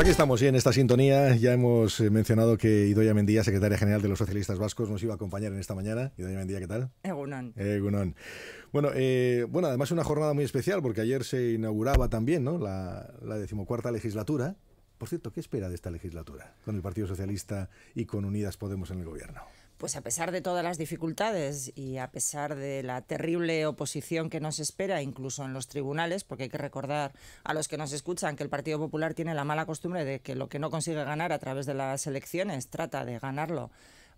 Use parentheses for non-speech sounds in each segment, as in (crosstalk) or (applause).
Pues aquí estamos, en esta sintonía ya hemos eh, mencionado que Idoya Mendía, secretaria general de los socialistas vascos, nos iba a acompañar en esta mañana. Idoya Mendía, ¿qué tal? Egunon. Egunon. Bueno, eh, bueno, además una jornada muy especial porque ayer se inauguraba también ¿no? la decimocuarta legislatura. Por cierto, ¿qué espera de esta legislatura con el Partido Socialista y con Unidas Podemos en el gobierno? pues a pesar de todas las dificultades y a pesar de la terrible oposición que nos espera, incluso en los tribunales, porque hay que recordar a los que nos escuchan que el Partido Popular tiene la mala costumbre de que lo que no consigue ganar a través de las elecciones trata de ganarlo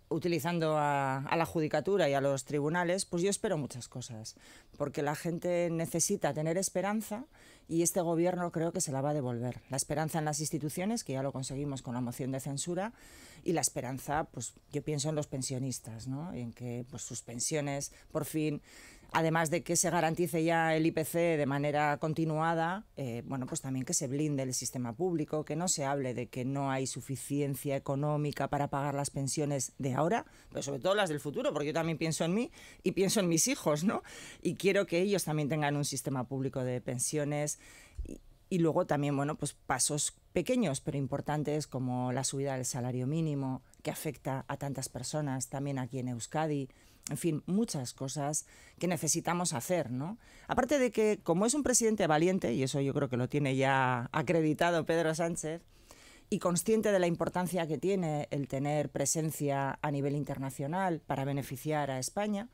utilizando a, la judicatura y a los tribunales, pues yo espero muchas cosas, porque la gente necesita tener esperanza y este gobierno creo que se la va a devolver. La esperanza en las instituciones, que ya lo conseguimos con la moción de censura, y la esperanza, pues yo pienso en los pensionistas, ¿no? en que pues, sus pensiones por fin además de que se garantice ya el IPC de manera continuada, eh, bueno, pues también que se blinde el sistema público, que no se hable de que no hay suficiencia económica para pagar las pensiones de ahora, pero sobre todo las del futuro, porque yo también pienso en mí y pienso en mis hijos, ¿no? Y quiero que ellos también tengan un sistema público de pensiones. Y, y luego también, bueno, pues pasos pequeños pero importantes como la subida del salario mínimo, que afecta a tantas personas, también aquí en Euskadi en fin, muchas cosas que necesitamos hacer, ¿no? Aparte de que, como es un presidente valiente, y eso yo creo que lo tiene ya acreditado Pedro Sánchez, y consciente de la importancia que tiene el tener presencia a nivel internacional para beneficiar a España,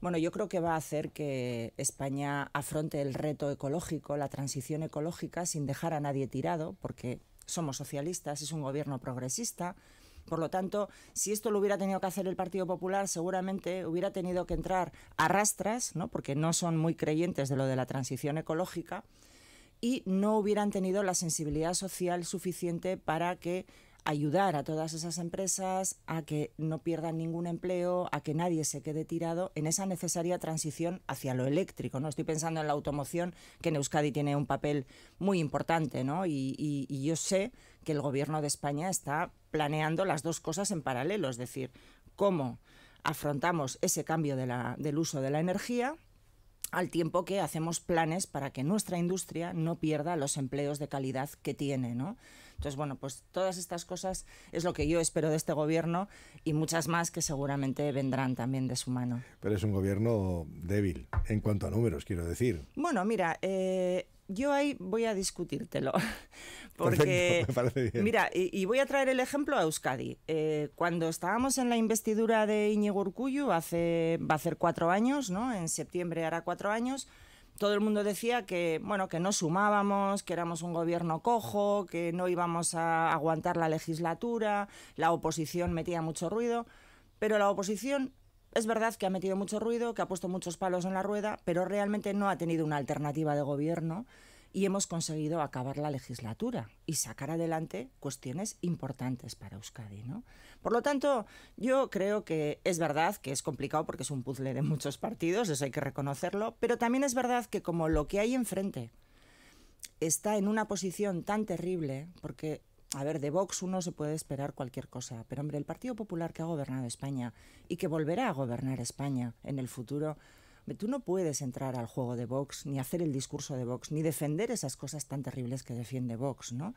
bueno, yo creo que va a hacer que España afronte el reto ecológico, la transición ecológica, sin dejar a nadie tirado, porque somos socialistas, es un gobierno progresista, por lo tanto, si esto lo hubiera tenido que hacer el Partido Popular, seguramente hubiera tenido que entrar a rastras, ¿no? porque no son muy creyentes de lo de la transición ecológica, y no hubieran tenido la sensibilidad social suficiente para que ayudar a todas esas empresas a que no pierdan ningún empleo, a que nadie se quede tirado en esa necesaria transición hacia lo eléctrico. ¿no? Estoy pensando en la automoción, que en Euskadi tiene un papel muy importante, ¿no? y, yo sé que el gobierno de España está planeando las dos cosas en paralelo, es decir, cómo afrontamos ese cambio del uso de la energía al tiempo que hacemos planes para que nuestra industria no pierda los empleos de calidad que tiene, ¿no? Entonces, bueno, pues todas estas cosas es lo que yo espero de este gobierno y muchas más que seguramente vendrán también de su mano. Pero es un gobierno débil en cuanto a números, quiero decir. Bueno, mira, eh, yo ahí voy a discutírtelo. (laughs) Porque, bien. mira, y, voy a traer el ejemplo a Euskadi. Eh, cuando estábamos en la investidura de Iñigo Urcuyu hace, va a ser cuatro años, ¿no? En septiembre hará cuatro años todo el mundo decía que, bueno, que no sumábamos, que éramos un gobierno cojo, que no íbamos a aguantar la legislatura, la oposición metía mucho ruido, pero la oposición es verdad que ha metido mucho ruido, que ha puesto muchos palos en la rueda, pero realmente no ha tenido una alternativa de gobierno y hemos conseguido acabar la legislatura y sacar adelante cuestiones importantes para Euskadi. ¿no? Por lo tanto, yo creo que es verdad que es complicado porque es un puzzle de muchos partidos, eso hay que reconocerlo, pero también es verdad que como lo que hay enfrente está en una posición tan terrible, porque, a ver, de Vox uno se puede esperar cualquier cosa, pero hombre, el Partido Popular que ha gobernado España y que volverá a gobernar España en el futuro, Tú no puedes entrar al juego de Vox, ni hacer el discurso de Vox, ni defender esas cosas tan terribles que defiende Vox, ¿no?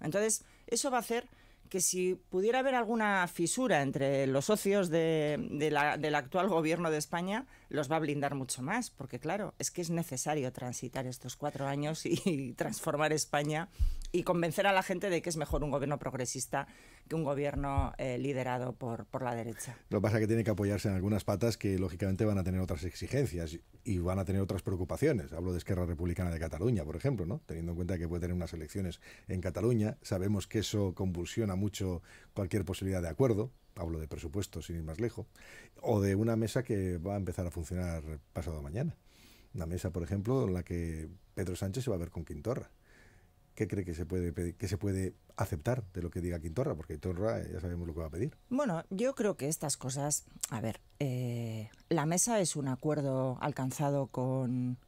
Entonces, eso va a hacer que si pudiera haber alguna fisura entre los socios del actual gobierno de España, los va a blindar mucho más, porque claro, es que es necesario transitar estos cuatro años y transformar España y convencer a la gente de que es mejor un gobierno progresista un gobierno eh, liderado por, la derecha. Lo que pasa es que tiene que apoyarse en algunas patas que lógicamente van a tener otras exigencias y van a tener otras preocupaciones. Hablo de Esquerra Republicana de Cataluña, por ejemplo, ¿no? teniendo en cuenta que puede tener unas elecciones en Cataluña. Sabemos que eso convulsiona mucho cualquier posibilidad de acuerdo. Hablo de presupuestos, sin ir más lejos. O de una mesa que va a empezar a funcionar pasado mañana. Una mesa, por ejemplo, en la que Pedro Sánchez se va a ver con Quintorra ¿qué cree que se puede que se puede aceptar de lo que diga Quintorra? Porque Quintorra eh, ya sabemos lo que va a pedir. Bueno, yo creo que estas cosas, a ver, eh, la mesa es un acuerdo alcanzado con,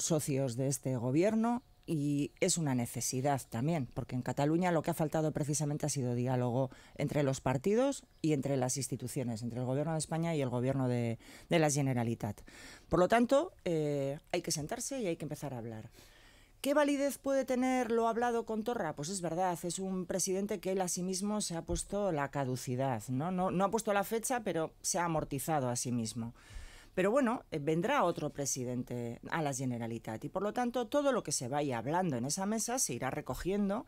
socios de este gobierno y es una necesidad también, porque en Cataluña lo que ha faltado precisamente ha sido diálogo entre los partidos y entre las instituciones, entre el Gobierno de España y el Gobierno de, de la Generalitat. Por lo tanto, eh, hay que sentarse y hay que empezar a hablar. ¿Qué validez puede tener lo hablado con Torra? Pues es verdad, es un presidente que él a sí mismo se ha puesto la caducidad, ¿no? No, ha puesto la fecha, pero se ha amortizado a sí mismo. Pero bueno, eh, vendrá otro presidente a la Generalitat y por lo tanto todo lo que se vaya hablando en esa mesa se irá recogiendo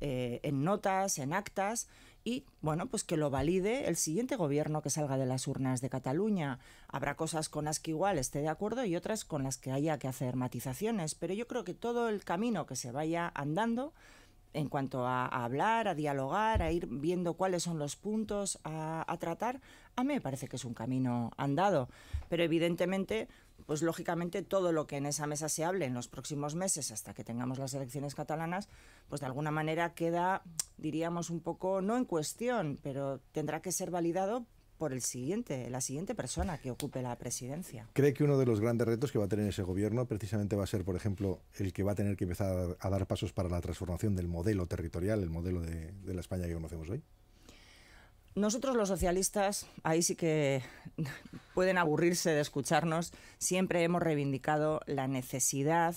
eh, en notas, en actas y bueno, pues que lo valide el siguiente gobierno que salga de las urnas de Cataluña. Habrá cosas con las que igual esté de acuerdo y otras con las que haya que hacer matizaciones, pero yo creo que todo el camino que se vaya andando en cuanto a, hablar, a dialogar, a ir viendo cuáles son los puntos a, a, tratar, a mí me parece que es un camino andado. Pero evidentemente, pues lógicamente todo lo que en esa mesa se hable en los próximos meses hasta que tengamos las elecciones catalanas, pues de alguna manera queda, diríamos, un poco no en cuestión, pero tendrá que ser validado por el siguiente, la siguiente persona que ocupe la presidencia. ¿Cree que uno de los grandes retos que va a tener ese gobierno precisamente va a ser, por ejemplo, el que va a tener que empezar a dar pasos para la transformación del modelo territorial, el modelo de, de la España que conocemos hoy? Nosotros los socialistas, ahí sí que (laughs) pueden aburrirse de escucharnos, siempre hemos reivindicado la necesidad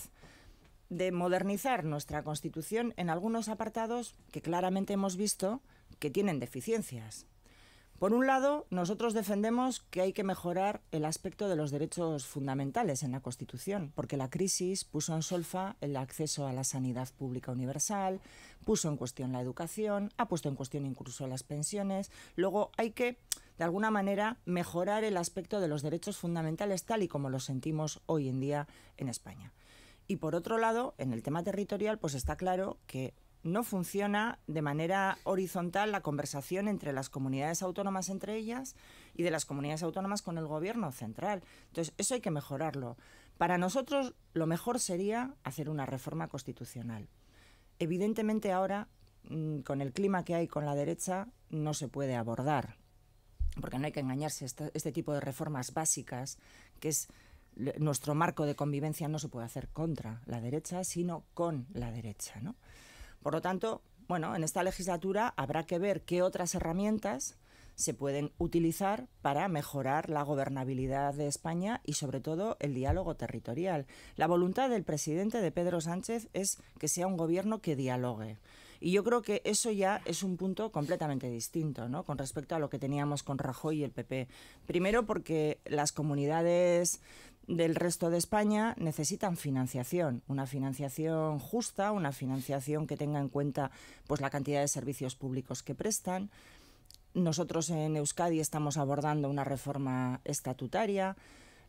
de modernizar nuestra Constitución en algunos apartados que claramente hemos visto que tienen deficiencias. Por un lado, nosotros defendemos que hay que mejorar el aspecto de los derechos fundamentales en la Constitución, porque la crisis puso en solfa el acceso a la sanidad pública universal, puso en cuestión la educación, ha puesto en cuestión incluso las pensiones. Luego hay que, de alguna manera, mejorar el aspecto de los derechos fundamentales tal y como los sentimos hoy en día en España. Y por otro lado, en el tema territorial, pues está claro que no funciona de manera horizontal la conversación entre las comunidades autónomas entre ellas y de las comunidades autónomas con el gobierno central. Entonces, eso hay que mejorarlo. Para nosotros, lo mejor sería hacer una reforma constitucional. Evidentemente, ahora, mm, con el clima que hay con la derecha, no se puede abordar, porque no hay que engañarse, este, este tipo de reformas básicas, que es nuestro marco de convivencia, no se puede hacer contra la derecha, sino con la derecha. Por lo tanto, bueno, en esta legislatura habrá que ver qué otras herramientas se pueden utilizar para mejorar la gobernabilidad de España y sobre todo el diálogo territorial. La voluntad del presidente de Pedro Sánchez es que sea un gobierno que dialogue. Y yo creo que eso ya es un punto completamente distinto, ¿no? Con respecto a lo que teníamos con Rajoy y el PP. Primero porque las comunidades del resto de España necesitan financiación, una financiación justa, una financiación que tenga en cuenta pues la cantidad de servicios públicos que prestan. Nosotros en Euskadi estamos abordando una reforma estatutaria.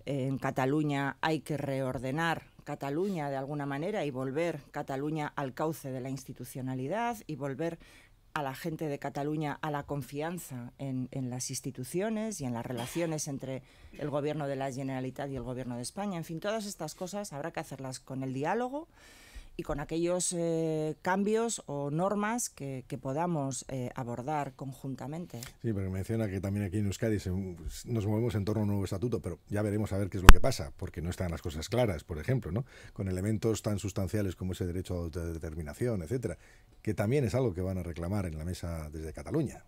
En Cataluña hay que reordenar Cataluña de alguna manera y volver Cataluña al cauce de la institucionalidad y volver a la gente de Cataluña a la confianza en, las instituciones y en las relaciones entre el gobierno de la Generalitat y el gobierno de España. En fin, todas estas cosas habrá que hacerlas con el diálogo y con aquellos eh, cambios o normas que, podamos eh, abordar conjuntamente. Sí, pero menciona que también aquí en Euskadi se, pues, nos movemos en torno a un nuevo estatuto, pero ya veremos a ver qué es lo que pasa, porque no están las cosas claras, por ejemplo, ¿no? con elementos tan sustanciales como ese derecho a autodeterminación, etcétera, que también es algo que van a reclamar en la mesa desde Cataluña.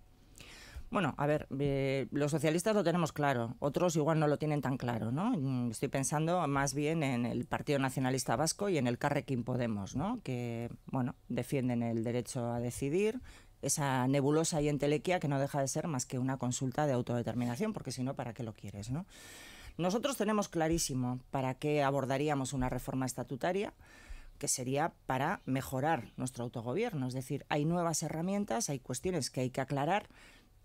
Bueno, a ver, eh, los socialistas lo tenemos claro, otros igual no lo tienen tan claro, ¿no? Mm, estoy pensando más bien en el Partido Nacionalista Vasco y en el Carrequín Podemos, ¿no? Que, bueno, defienden el derecho a decidir, esa nebulosa y entelequia que no deja de ser más que una consulta de autodeterminación, porque si no, ¿para qué lo quieres, no? Nosotros tenemos clarísimo para qué abordaríamos una reforma estatutaria, que sería para mejorar nuestro autogobierno. Es decir, hay nuevas herramientas, hay cuestiones que hay que aclarar,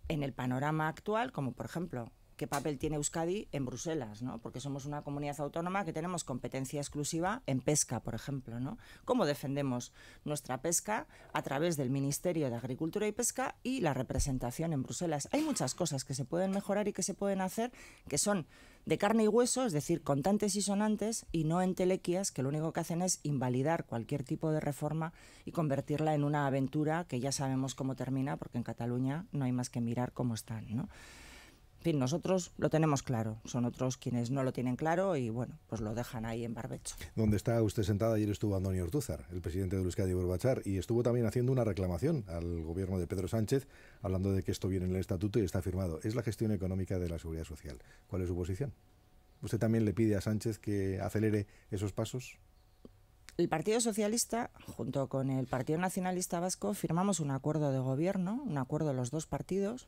en el panorama actual, como por ejemplo qué papel tiene Euskadi en Bruselas, ¿no? Porque somos una comunidad autónoma que tenemos competencia exclusiva en pesca, por ejemplo, ¿no? Cómo defendemos nuestra pesca a través del Ministerio de Agricultura y Pesca y la representación en Bruselas. Hay muchas cosas que se pueden mejorar y que se pueden hacer que son de carne y hueso, es decir, contantes y sonantes y no entelequias que lo único que hacen es invalidar cualquier tipo de reforma y convertirla en una aventura que ya sabemos cómo termina porque en Cataluña no hay más que mirar cómo están, ¿no? fin, nosotros lo tenemos claro, son otros quienes no lo tienen claro y bueno, pues lo dejan ahí en barbecho. ¿Dónde está usted sentada ayer estuvo Antonio Ortúzar, el presidente de Euskadi Borbachar, y estuvo también haciendo una reclamación al gobierno de Pedro Sánchez, hablando de que esto viene en el estatuto y está firmado. Es la gestión económica de la seguridad social. ¿Cuál es su posición? ¿Usted también le pide a Sánchez que acelere esos pasos? El Partido Socialista, junto con el Partido Nacionalista Vasco, firmamos un acuerdo de gobierno, un acuerdo de los dos partidos,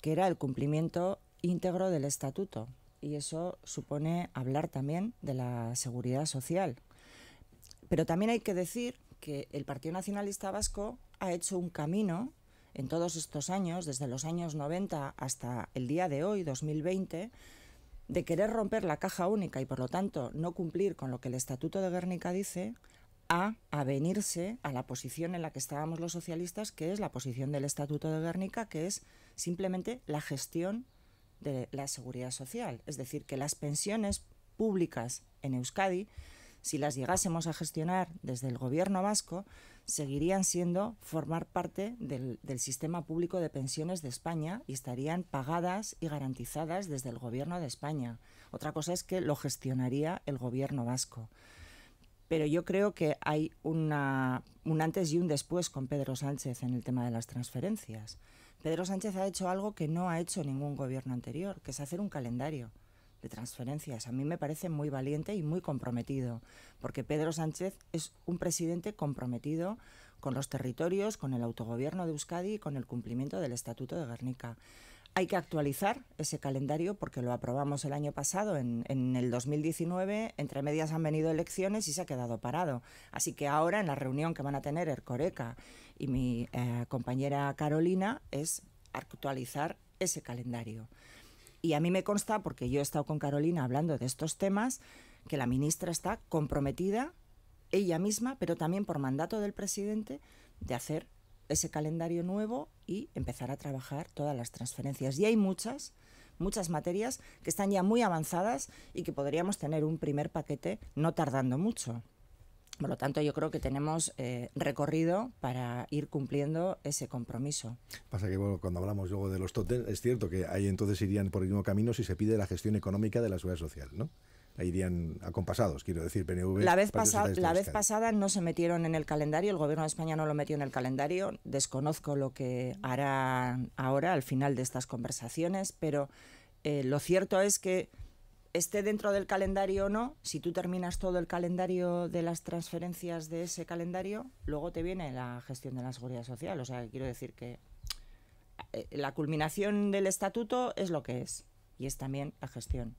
que era el cumplimiento íntegro del estatuto. Y eso supone hablar también de la seguridad social. Pero también hay que decir que el Partido Nacionalista Vasco ha hecho un camino en todos estos años, desde los años 90 hasta el día de hoy, 2020, de querer romper la caja única y por lo tanto no cumplir con lo que el Estatuto de Guernica dice, a avenirse a la posición en la que estábamos los socialistas, que es la posición del Estatuto de Guernica, que es simplemente la gestión de la seguridad social. Es decir, que las pensiones públicas en Euskadi, si las llegásemos a gestionar desde el gobierno vasco, seguirían siendo formar parte del, sistema público de pensiones de España y estarían pagadas y garantizadas desde el gobierno de España. Otra cosa es que lo gestionaría el gobierno vasco. Pero yo creo que hay un antes y un después con Pedro Sánchez en el tema de las transferencias. Pedro Sánchez ha hecho algo que no ha hecho ningún gobierno anterior, que es hacer un calendario de transferencias. A mí me parece muy valiente y muy comprometido, porque Pedro Sánchez es un presidente comprometido con los territorios, con el autogobierno de Euskadi y con el cumplimiento del Estatuto de Guernica. Hay que actualizar ese calendario porque lo aprobamos el año pasado, en, en, el 2019, entre medias han venido elecciones y se ha quedado parado. Así que ahora en la reunión que van a tener Ercoreca y mi eh, compañera Carolina es actualizar ese calendario. Y a mí me consta, porque yo he estado con Carolina hablando de estos temas, que la ministra está comprometida ella misma, pero también por mandato del presidente, de hacer ese calendario nuevo y empezar a trabajar todas las transferencias. Y hay muchas, muchas materias que están ya muy avanzadas y que podríamos tener un primer paquete no tardando mucho. Por lo tanto, yo creo que tenemos eh, recorrido para ir cumpliendo ese compromiso. Pasa que cuando hablamos luego de los TOTEL, es cierto que ahí entonces irían por el mismo camino si se pide la gestión económica de la seguridad social, ¿no? Ahí irían acompasados, quiero decir, PNV. La vez, pasada, la vez pasada no se metieron en el calendario, el gobierno de España no lo metió en el calendario, desconozco lo que hará ahora al final de estas conversaciones, pero eh, lo cierto es que esté dentro del calendario o no, si tú terminas todo el calendario de las transferencias de ese calendario, luego te viene la gestión de la seguridad social. O sea, quiero decir que eh, la culminación del estatuto es lo que es y es también la gestión.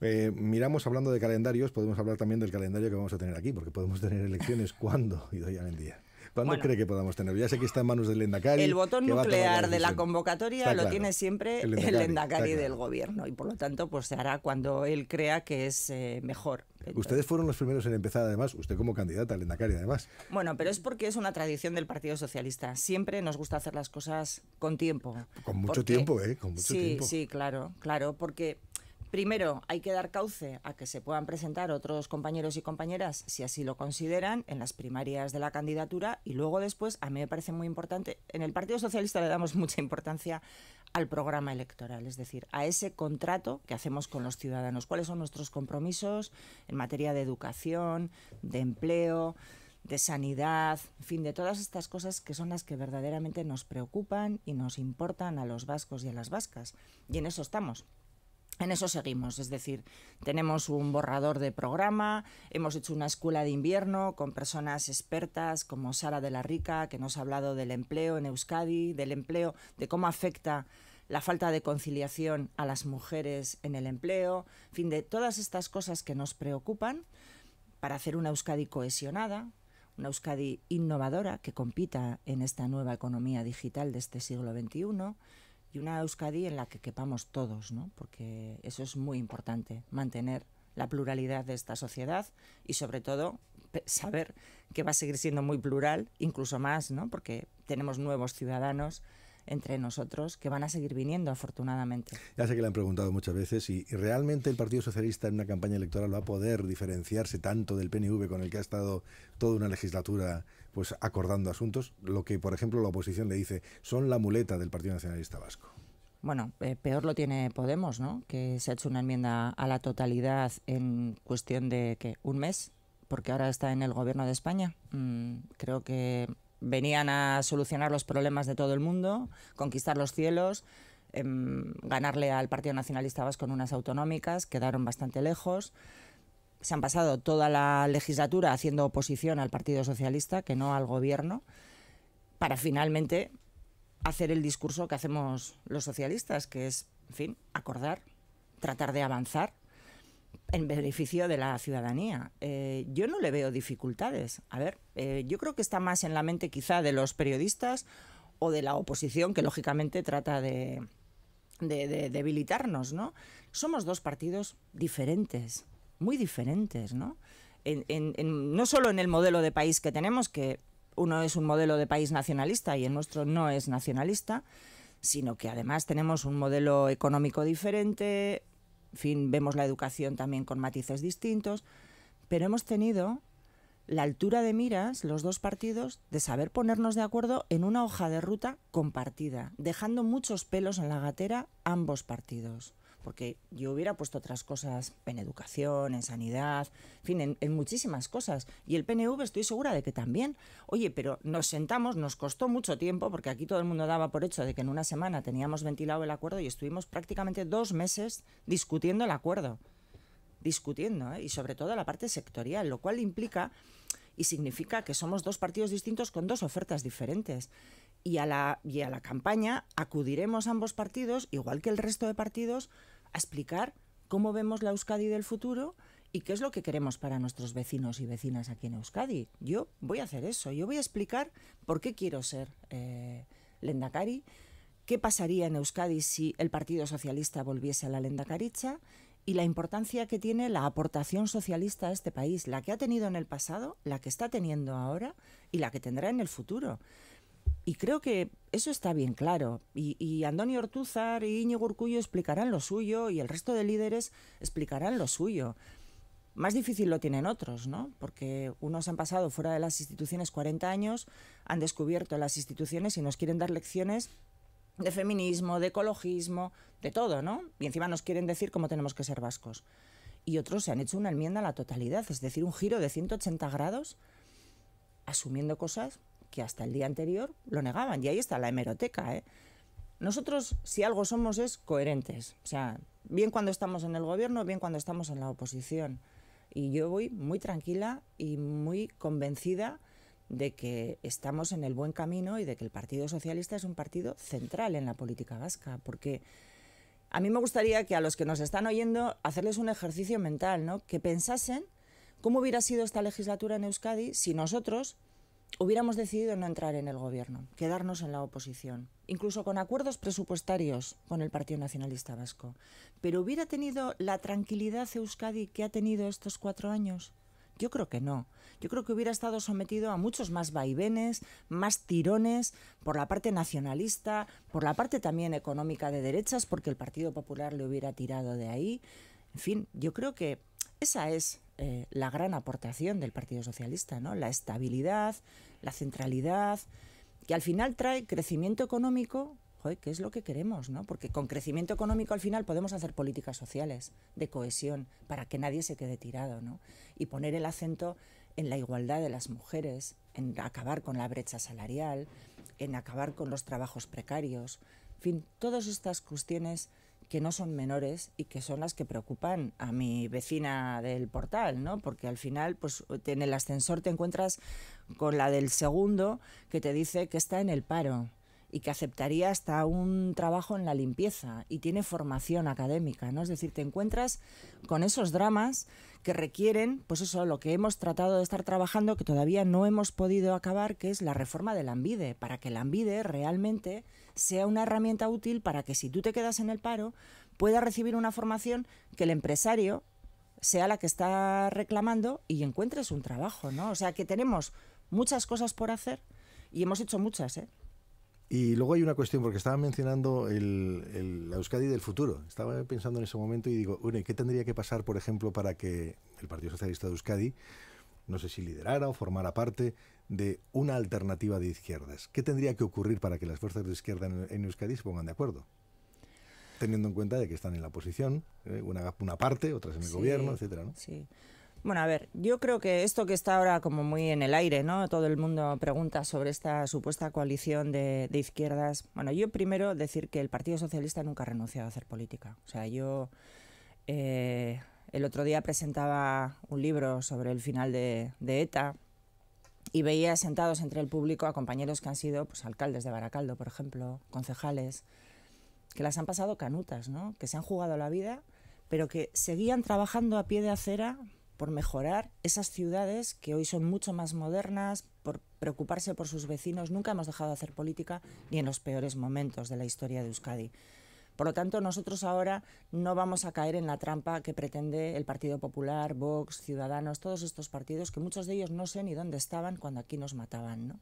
Eh, miramos hablando de calendarios, podemos hablar también del calendario que vamos a tener aquí, porque podemos tener elecciones (laughs) cuando y doy en día. ¿Cuándo cree que podamos tener? Ya sé que está en manos del Endacari. El botón nuclear de la convocatoria lo tiene siempre el Endacari, del gobierno y por lo tanto pues se hará cuando él crea que es eh, mejor. Ustedes fueron los primeros en empezar además, usted como candidata al Endacari además. Bueno, pero es porque es una tradición del Partido Socialista. Siempre nos gusta hacer las cosas con tiempo. Con mucho tiempo, ¿eh? sí, sí, claro, claro, porque Primero, hay que dar cauce a que se puedan presentar otros compañeros y compañeras, si así lo consideran, en las primarias de la candidatura. Y luego después, a mí me parece muy importante, en el Partido Socialista le damos (laughs) mucha importancia al programa electoral, es decir, a ese contrato que hacemos con los ciudadanos. ¿Cuáles son nuestros compromisos en materia de educación, de empleo? de sanidad, en fin, de todas estas cosas que son las que verdaderamente nos preocupan y nos importan a los vascos y a las vascas. Y en eso estamos. En eso seguimos, es decir, tenemos un borrador de programa, hemos hecho una escuela de invierno con personas expertas como Sara de la Rica, que nos ha hablado del empleo en Euskadi, del empleo, de cómo afecta la falta de conciliación a las mujeres en el empleo, en fin, de todas estas cosas que nos preocupan para hacer una Euskadi cohesionada, una Euskadi innovadora que compita en esta nueva economía digital de este siglo XXI y una Euskadi en la que quepamos todos, ¿no? porque eso es muy importante, mantener la pluralidad de esta sociedad y sobre todo saber que va a seguir siendo muy plural, incluso más, ¿no? porque tenemos nuevos ciudadanos entre nosotros que van a seguir viniendo, afortunadamente. Ya sé que le han preguntado muchas veces y, realmente el Partido Socialista en una campaña electoral va a poder diferenciarse tanto del PNV con el que ha estado toda una legislatura pues acordando asuntos, lo que por ejemplo la oposición le dice son la muleta del Partido Nacionalista Vasco. Bueno, eh, peor lo tiene Podemos, ¿no? Que se ha hecho una enmienda a la totalidad en cuestión de que un mes, porque ahora está en el gobierno de España. Mm, creo que venían a solucionar los problemas de todo el mundo, conquistar los cielos, em, ganarle al Partido Nacionalista Vasco en unas autonómicas, quedaron bastante lejos se han pasado toda la legislatura haciendo oposición al Partido Socialista, que no al gobierno, para finalmente hacer el discurso que hacemos los socialistas, que es, en fin, acordar, tratar de avanzar en beneficio de la ciudadanía. Eh, yo no le veo dificultades. A ver, eh, yo creo que está más en la mente quizá de los periodistas o de la oposición, que lógicamente trata de, de debilitarnos, ¿no? Somos dos partidos diferentes muy diferentes, ¿no? no solo en el modelo de país que tenemos, que uno es un modelo de país nacionalista y el nuestro no es nacionalista, sino que además tenemos un modelo económico diferente, en fin, vemos la educación también con matices distintos, pero hemos tenido la altura de miras, los dos partidos, de saber ponernos de acuerdo en una hoja de ruta compartida, dejando muchos pelos en la gatera ambos partidos porque yo hubiera puesto otras cosas en educación, en sanidad, en fin, en, muchísimas cosas. Y el PNV estoy segura de que también. Oye, pero nos sentamos, nos costó mucho tiempo, porque aquí todo el mundo daba por hecho de que en una semana teníamos ventilado el acuerdo y estuvimos prácticamente dos meses discutiendo el acuerdo. Discutiendo, ¿eh? y sobre todo la parte sectorial, lo cual implica y significa que somos dos partidos distintos con dos ofertas diferentes. Y a, la, y a la campaña acudiremos ambos partidos, igual que el resto de partidos, explicar cómo vemos la Euskadi del futuro y qué es lo que queremos para nuestros vecinos y vecinas aquí en Euskadi. Yo voy a hacer eso, yo voy a explicar por qué quiero ser eh, Lendakari, qué pasaría en Euskadi si el Partido Socialista volviese a la lendakaricha y la importancia que tiene la aportación socialista a este país, la que ha tenido en el pasado, la que está teniendo ahora y la que tendrá en el futuro. Y creo que eso está bien claro. Y, y Antonio Ortúzar y Íñigo Urcullo explicarán lo suyo y el resto de líderes explicarán lo suyo. Más difícil lo tienen otros, ¿no? Porque unos han pasado fuera de las instituciones 40 años, han descubierto las instituciones y nos quieren dar lecciones de feminismo, de ecologismo, de todo, ¿no? Y encima nos quieren decir cómo tenemos que ser vascos. Y otros se han hecho una enmienda a la totalidad, es decir, un giro de 180 grados, asumiendo cosas que hasta el día anterior lo negaban. Y ahí está la hemeroteca. ¿eh? Nosotros, si algo somos, es coherentes. O sea, bien cuando estamos en el gobierno, bien cuando estamos en la oposición. Y yo voy muy tranquila y muy convencida de que estamos en el buen camino y de que el Partido Socialista es un partido central en la política vasca, porque a mí me gustaría que a los que nos están oyendo hacerles un ejercicio mental, ¿no? Que pensasen cómo hubiera sido esta legislatura en Euskadi si nosotros hubiéramos decidido no entrar en el gobierno, quedarnos en la oposición, incluso con acuerdos presupuestarios con el Partido Nacionalista Vasco. Pero ¿hubiera tenido la tranquilidad Euskadi que ha tenido estos cuatro años? Yo creo que no. Yo creo que hubiera estado sometido a muchos más vaivenes, más tirones por la parte nacionalista, por la parte también económica de derechas, porque el Partido Popular le hubiera tirado de ahí. En fin, yo creo que esa es eh, la gran aportación del Partido Socialista, ¿no? La estabilidad, la centralidad, que al final trae crecimiento económico, joder, que es lo que queremos, ¿no? Porque con crecimiento económico al final podemos hacer políticas sociales de cohesión para que nadie se quede tirado, ¿no? Y poner el acento en la igualdad de las mujeres, en acabar con la brecha salarial, en acabar con los trabajos precarios, en fin, todas estas cuestiones que no son menores y que son las que preocupan a mi vecina del portal, ¿no? Porque al final, pues en el ascensor te encuentras con la del segundo que te dice que está en el paro y que aceptaría hasta un trabajo en la limpieza y tiene formación académica, ¿no? Es decir, te encuentras con esos dramas que requieren, pues eso, lo que hemos tratado de estar trabajando, que todavía no hemos podido acabar, que es la reforma del AMBIDE, para que el AMBIDE realmente sea una herramienta útil para que si tú te quedas en el paro, ...puedas recibir una formación que el empresario sea la que está reclamando y encuentres un trabajo, ¿no? O sea que tenemos muchas cosas por hacer y hemos hecho muchas, ¿eh? Y luego hay una cuestión, porque estaba mencionando el, el, la Euskadi del futuro. Estaba pensando en ese momento y digo, bueno, ¿qué tendría que pasar, por ejemplo, para que el Partido Socialista de Euskadi, no sé si liderara o formara parte de una alternativa de izquierdas? ¿Qué tendría que ocurrir para que las fuerzas de izquierda en, Euskadi se pongan de acuerdo? Teniendo en cuenta de que están en la oposición, ¿eh? una, parte, otras en el gobierno, etcétera, ¿no? Sí. Bueno, a ver, yo creo que esto que está ahora como muy en el aire, ¿no? Todo el mundo pregunta sobre esta supuesta coalición de, izquierdas. Bueno, yo primero decir que el Partido Socialista nunca ha renunciado a hacer política. O sea, yo eh, el otro día presentaba un libro sobre el final de, de, ETA y veía sentados entre el público a compañeros que han sido pues, alcaldes de Baracaldo, por ejemplo, concejales, que las han pasado canutas, ¿no? Que se han jugado la vida pero que seguían trabajando a pie de acera por mejorar esas ciudades que hoy son mucho más modernas, por preocuparse por sus vecinos. Nunca hemos dejado de hacer política ni en los peores momentos de la historia de Euskadi. Por lo tanto, nosotros ahora no vamos a caer en la trampa que pretende el Partido Popular, Vox, Ciudadanos, todos estos partidos, que muchos de ellos no sé ni dónde estaban cuando aquí nos mataban. ¿no?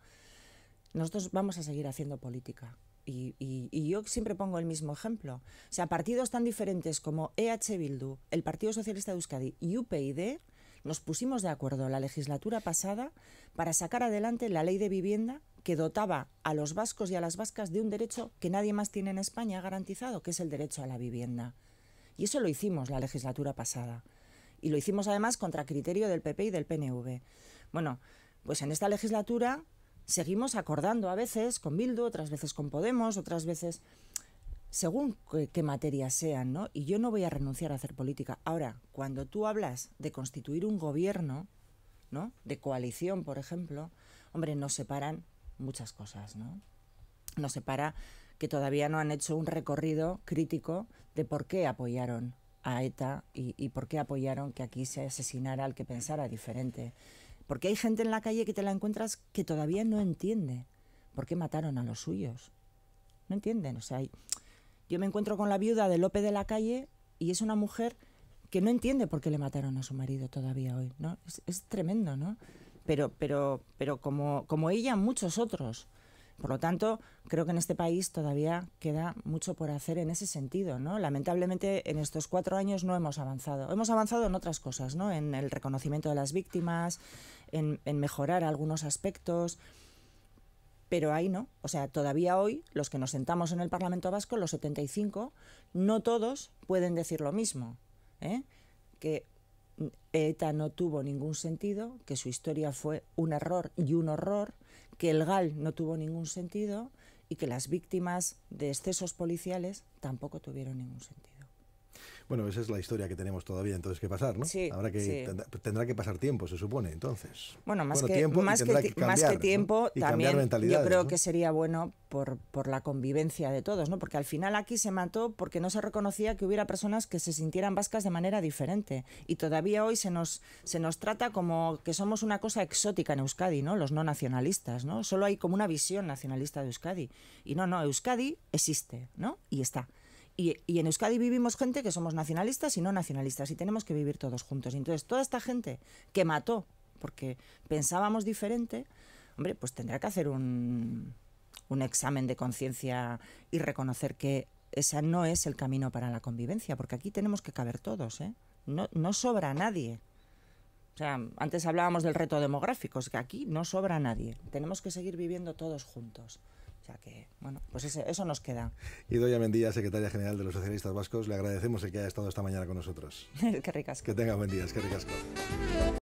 Nosotros vamos a seguir haciendo política y, yo siempre pongo el mismo ejemplo. O sea, partidos tan diferentes como EH Bildu, el Partido Socialista de Euskadi y UPID nos pusimos de acuerdo la legislatura pasada para sacar adelante la ley de vivienda que dotaba a los vascos y a las vascas de un derecho que nadie más tiene en España garantizado, que es el derecho a la vivienda. Y eso lo hicimos la legislatura pasada. Y lo hicimos además contra criterio del PP y del PNV. Bueno, pues en esta legislatura seguimos acordando a veces con Bildu, otras veces con Podemos, otras veces según qué, materia sean, ¿no? Y yo no voy a renunciar a hacer política. Ahora, cuando tú hablas de constituir un gobierno, ¿no? De coalición, por ejemplo, hombre, nos separan muchas cosas, ¿no? Nos separa que todavía no han hecho un recorrido crítico de por qué apoyaron a ETA y, y por qué apoyaron que aquí se asesinara al que pensara diferente. Porque hay gente en la calle que te la encuentras que todavía no entiende por qué mataron a los suyos. No entienden. O sea, yo me encuentro con la viuda de Lope de la calle y es una mujer que no entiende por qué le mataron a su marido todavía hoy. ¿no? Es, tremendo, ¿no? Pero, pero, pero como, como ella, muchos otros. Por lo tanto, creo que en este país todavía queda mucho por hacer en ese sentido. ¿no? Lamentablemente, en estos cuatro años no hemos avanzado. Hemos avanzado en otras cosas, ¿no? en el reconocimiento de las víctimas, en, mejorar algunos aspectos pero ahí no. O sea, todavía hoy, los que nos sentamos en el Parlamento Vasco, los 75, no todos pueden decir lo mismo. ¿eh? Que ETA no tuvo ningún sentido, que su historia fue un error y un horror, que el GAL no tuvo ningún sentido y que las víctimas de excesos policiales tampoco tuvieron ningún sentido. Bueno, esa es la historia que tenemos todavía, entonces que pasar, ¿no? Sí, que, Tendrá que pasar tiempo, se supone, entonces. Bueno, más, que, más, tiempo, también yo creo que sería bueno por, la convivencia de todos, ¿no? Porque al final aquí se mató porque no se reconocía que hubiera personas que se sintieran vascas de manera diferente. Y todavía hoy se nos, se nos trata como que somos una cosa exótica en Euskadi, ¿no? Los no nacionalistas, ¿no? Solo hay como una visión nacionalista de Euskadi. Y no, no, Euskadi existe, ¿no? Y está. Y, en Euskadi vivimos gente que somos nacionalistas y no nacionalistas y tenemos que vivir todos juntos. entonces toda esta gente que mató porque pensábamos diferente, hombre, pues tendrá que hacer un, examen de conciencia y reconocer que ese no es el camino para la convivencia, porque aquí tenemos que caber todos, ¿eh? No, no sobra nadie. O sea, antes hablábamos del reto demográfico, es que aquí no sobra nadie. Tenemos que seguir viviendo todos juntos. O que, bueno, pues eso nos queda. Y Doña Mendía, secretaria general de los socialistas vascos, le agradecemos el que haya estado esta mañana con nosotros. (laughs) Qué ricasco. Que tenga buen día, que ricasco.